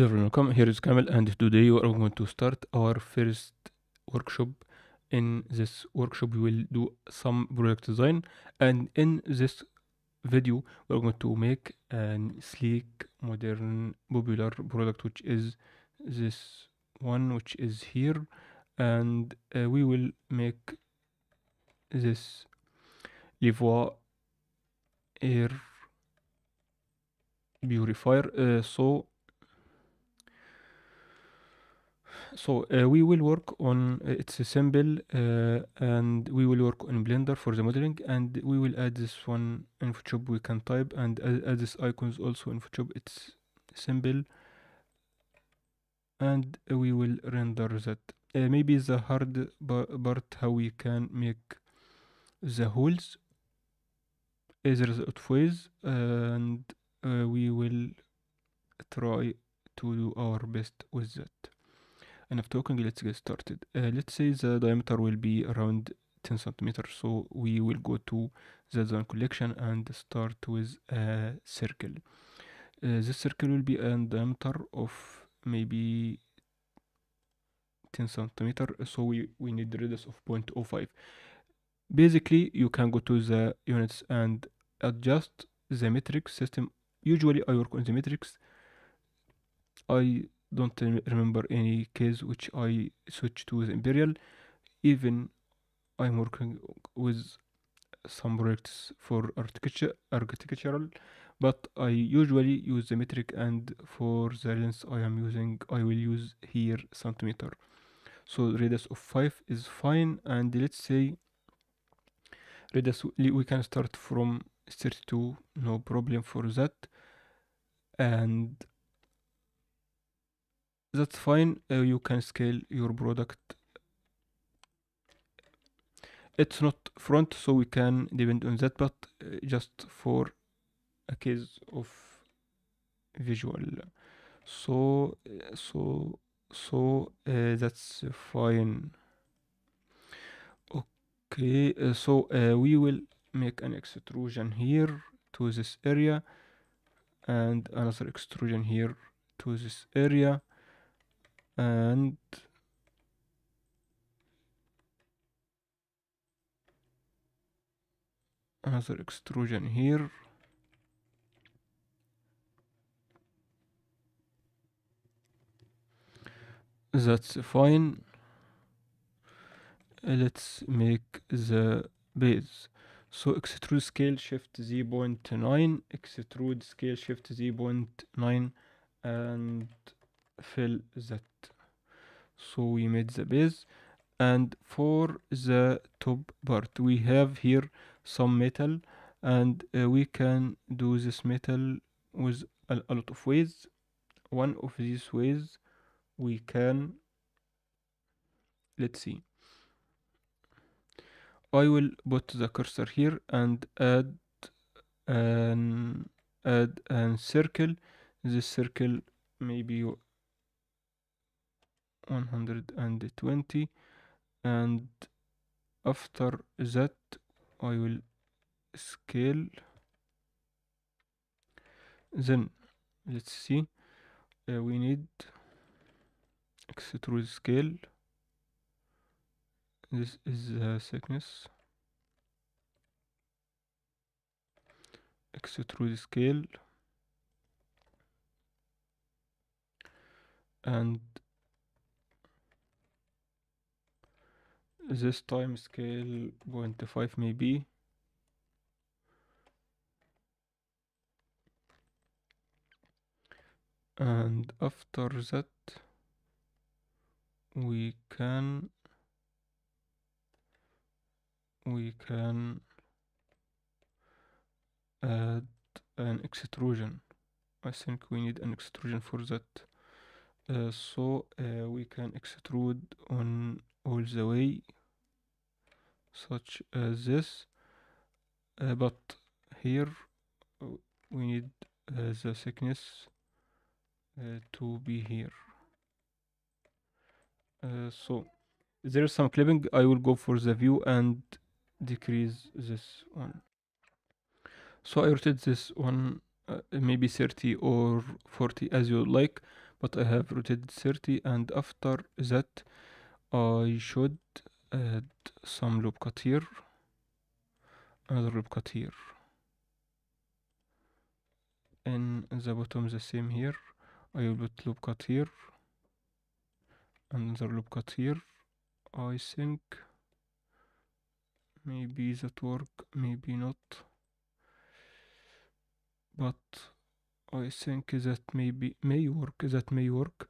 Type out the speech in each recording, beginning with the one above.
Hello everyone, here is Kamel and today we are going to start our first workshop. In this workshop we will do some product design and in this video we are going to make a sleek, modern, popular product which is this one which is here and uh, we will make this Livois air purifier uh, so So uh, we will work on uh, it's a uh, and we will work on Blender for the modeling and we will add this one in Photoshop we can type and add, add this icons also in Photoshop it's symbol, and we will render that uh, maybe the hard part how we can make the holes a result phase and uh, we will try to do our best with that and after talking let's get started uh, let's say the diameter will be around 10 centimeters so we will go to the zone collection and start with a circle uh, this circle will be a diameter of maybe 10 centimeter so we we need radius of 0.05 basically you can go to the units and adjust the metric system usually i work on the metrics i don't remember any case which I switched to with Imperial. Even I'm working with some projects for architecture, architectural, but I usually use the metric and for the lens I am using, I will use here centimeter. So radius of 5 is fine and let's say radius, we can start from 32, no problem for that. And that's fine uh, you can scale your product it's not front so we can depend on that but uh, just for a case of visual so uh, so so uh, that's fine okay uh, so uh, we will make an extrusion here to this area and another extrusion here to this area and another extrusion here that's fine let's make the base so extrude scale shift z point nine, extrude scale shift z point nine, and fill that so we made the base and for the top part we have here some metal and uh, we can do this metal with a, a, lot of ways one of these ways we can let's see I will put the cursor here and add an add an circle this circle maybe 120 and after that I will scale then let's see uh, we need extrude scale this is the thickness extrude scale and this time scale 0.5 maybe and after that we can we can add an extrusion I think we need an extrusion for that uh, so uh, we can extrude on all the way such as this uh, but here uh, we need uh, the thickness uh, to be here uh, so there is some clipping I will go for the view and decrease this one so I rotate this one uh, maybe 30 or 40 as you like but I have rotated 30 and after that I should add some loop cut here another loop cut here in the bottom the same here I will put loop cut here another loop cut here I think maybe that work maybe not but I think that maybe may work that may work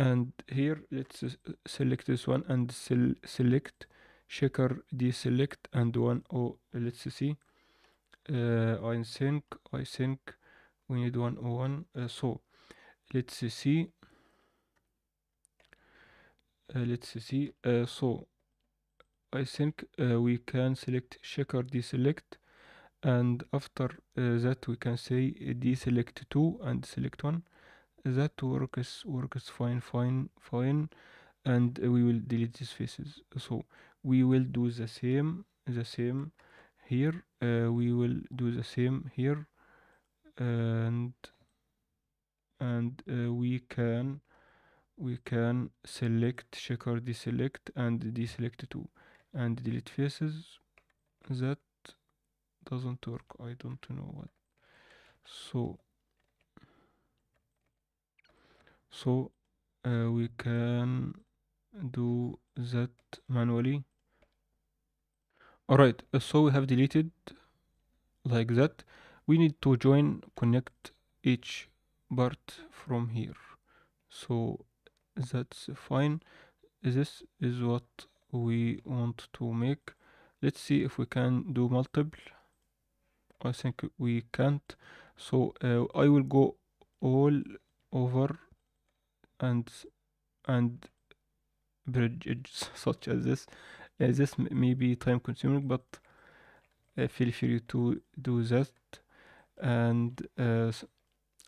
and here let's uh, select this one and sel select checker deselect and one oh let's see uh, I think I think we need 101 uh, so let's see uh, let's see uh, so I think uh, we can select checker deselect and after uh, that we can say deselect 2 and select 1 that works is fine fine fine and we will delete these faces so we will do the same the same here uh, we will do the same here and and uh, we can we can select checker deselect and deselect too and delete faces that doesn't work i don't know what so so uh, we can do that manually all right uh, so we have deleted like that we need to join connect each part from here so that's fine this is what we want to make let's see if we can do multiple i think we can't so uh, i will go all over and and bridges such as this. Uh, this may be time consuming, but uh, feel free to do that. And uh,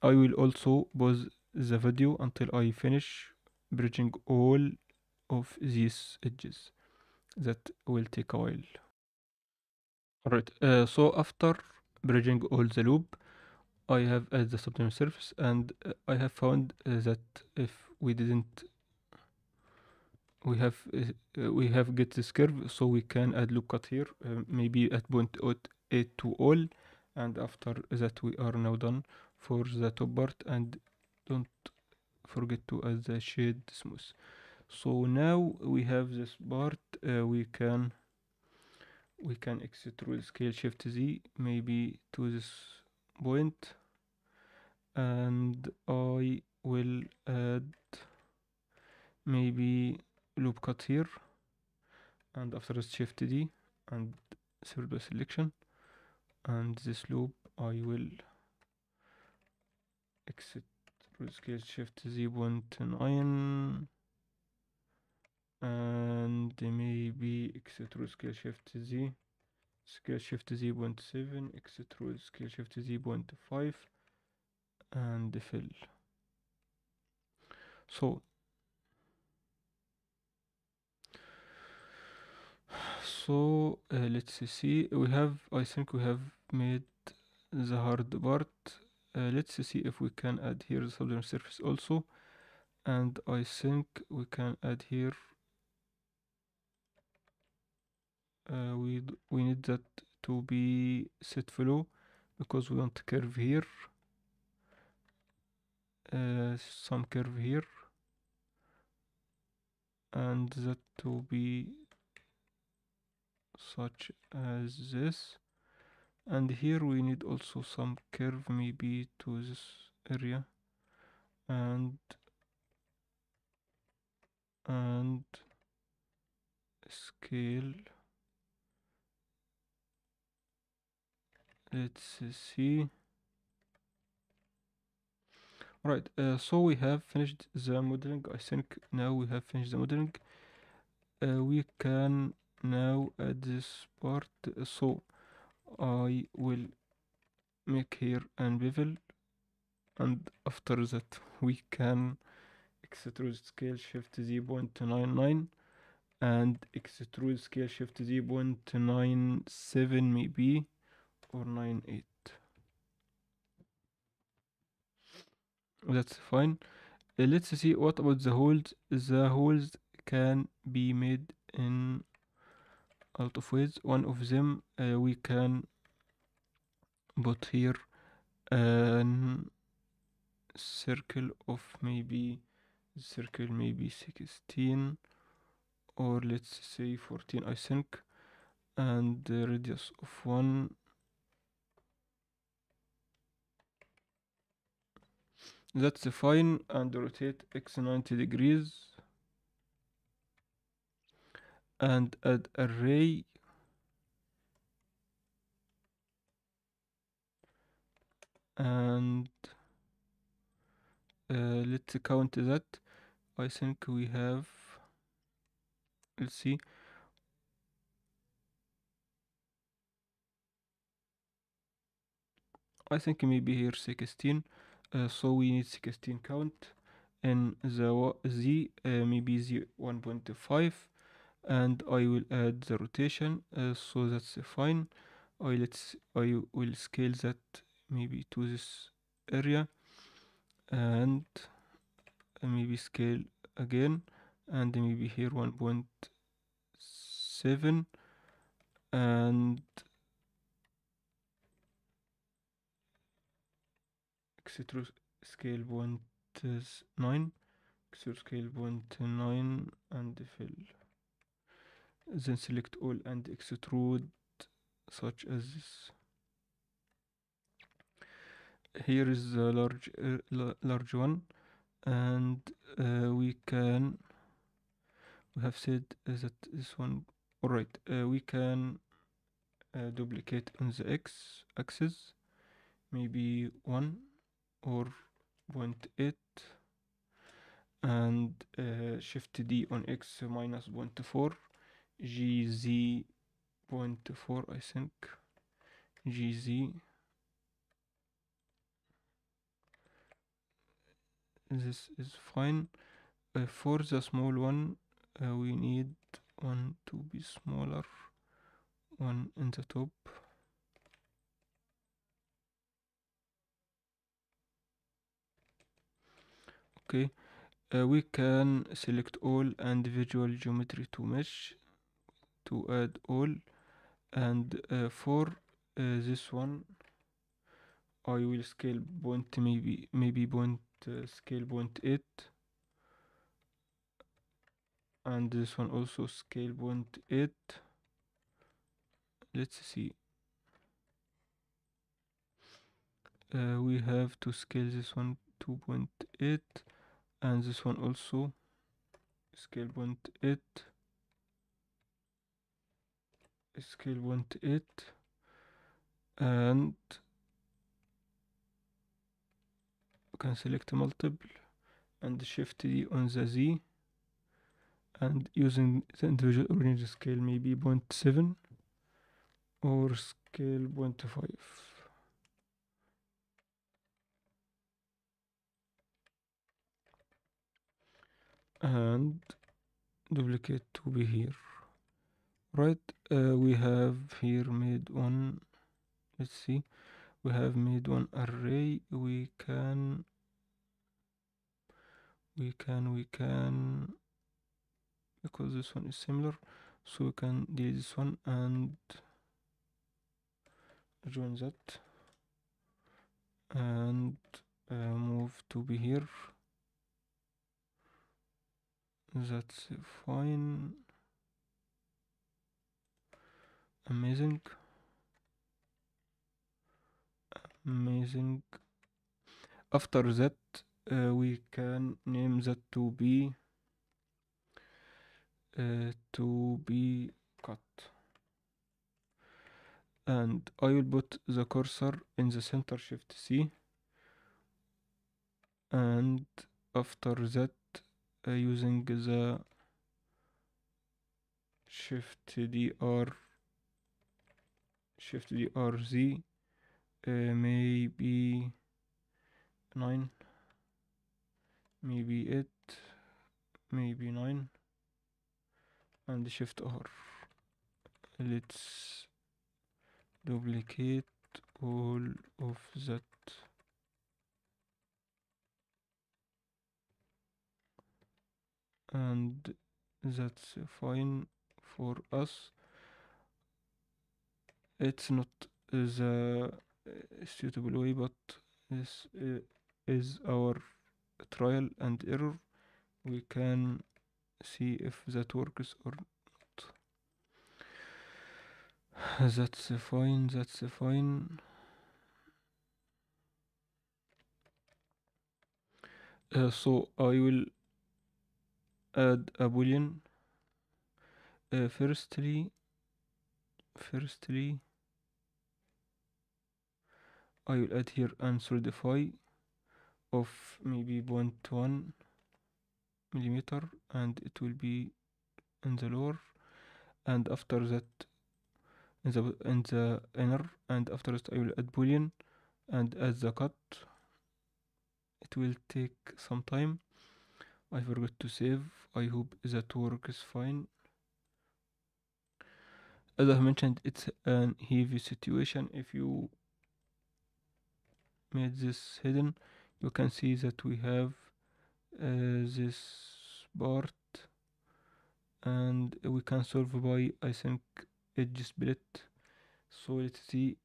I will also pause the video until I finish bridging all of these edges. That will take a while. Alright, uh, so after bridging all the loop, I have as the subdomain surface and uh, I have found uh, that if we didn't we have uh, uh we have get this curve so we can add at here uh, maybe at point eight to all and after that we are now done for the top part and don't forget to add the shade smooth so now we have this part uh, we can we can exit through scale shift z maybe to this point and I will add maybe loop cut here and after that shift D and the selection and this loop I will exit scale shift z nine. and maybe exit scale shift Z scale shift z seven. exit scale shift z five and the fill so so uh, let's see we have i think we have made the hard part uh, let's see if we can add here the southern surface also and i think we can add here uh, we we need that to be set below because we want curve here uh, some curve here and that to be such as this and here we need also some curve maybe to this area and and scale let's see Right, uh, so we have finished the modeling. I think now we have finished the modeling. Uh, we can now add this part. So I will make here and bevel. And after that, we can extrude scale shift zero point nine nine, and extrude scale shift zero point nine seven maybe or 98. That's fine. Uh, let's see what about the holes. The holes can be made in a lot of ways. One of them uh, we can put here a circle of maybe circle maybe 16 or let's say 14 I think and the radius of one Let's define and rotate x 90 degrees and add array and uh, let's count that I think we have let's see I think maybe here 16 uh, so we need 16 count and the z uh, maybe z 1.5 and I will add the rotation uh, so that's fine I let's I will scale that maybe to this area and maybe scale again and maybe here 1.7 and Xetro scale point is 9 Xetro scale point 9 and fill then select all and extrude such as this here is the large uh, large one and uh, we can we have said uh, that this one all right uh, we can uh, duplicate on the x axis maybe one or point it and uh, shift D on X minus minus point four GZ 0.4 I think GZ this is fine uh, for the small one uh, we need one to be smaller one in the top okay uh, we can select all and geometry to mesh to add all and uh, for uh, this one I will scale point maybe maybe point uh, scale point 8 and this one also scale point 8 let's see uh, we have to scale this one 2.8 and this one also scale point scale point and we can select multiple and shift D on the Z and using the individual origin scale maybe 0.7 or scale 0.5 and duplicate to be here right uh, we have here made one let's see we have made one array we can we can we can because this one is similar so we can delete this one and join that and uh, move to be here that's fine. Amazing. Amazing. After that, uh, we can name that to be uh, to be cut and I will put the cursor in the center shift C and after that uh, using the shift D shift D R Z or uh, maybe 9 maybe 8 maybe 9 and shift R let's duplicate all of that and that's fine for us it's not the uh, suitable way but this uh, is our trial and error we can see if that works or not that's fine that's fine uh, so I will a, a boolean uh, firstly firstly I will add here unsolidify of maybe 0.1 millimeter and it will be in the lower and after that in the in the inner and after that I will add boolean and add the cut it will take some time I forgot to save I hope that works fine as I mentioned it's an heavy situation if you made this hidden you can see that we have uh, this part and we can solve by I think edge split so let's see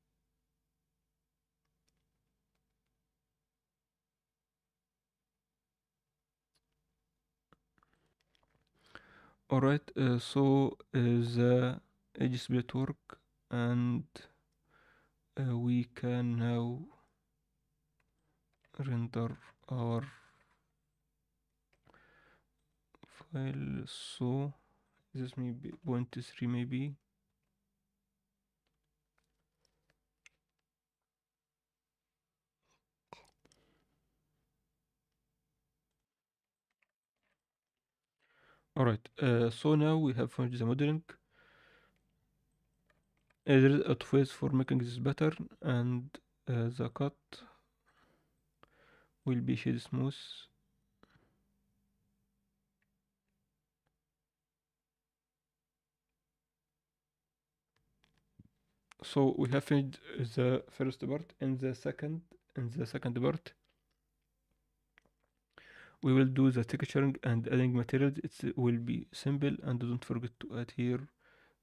Alright, uh, so uh, the AGSBit work and uh, we can now render our file so this may be 0.3 maybe All right. Uh, so now we have finished the modeling. Uh, there is a phase for making this better, and uh, the cut will be shade smooth. So we have finished the first part. In the second, in the second part, we will do the texturing and adding materials it will be simple and don't forget to add here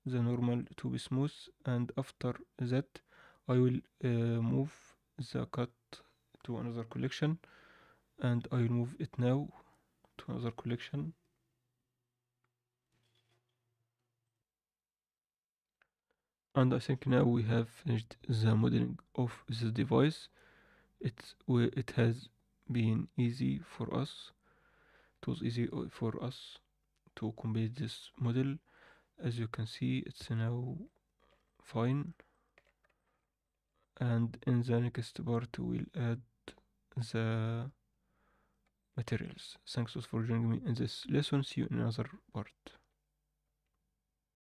the normal to be smooth and after that I will uh, move the cut to another collection and I will move it now to another collection and I think now we have finished the modeling of this device It's it has being easy for us it was easy uh, for us to complete this model as you can see it's now fine and in the next part we'll add the materials thanks for joining me in this lesson see you in another part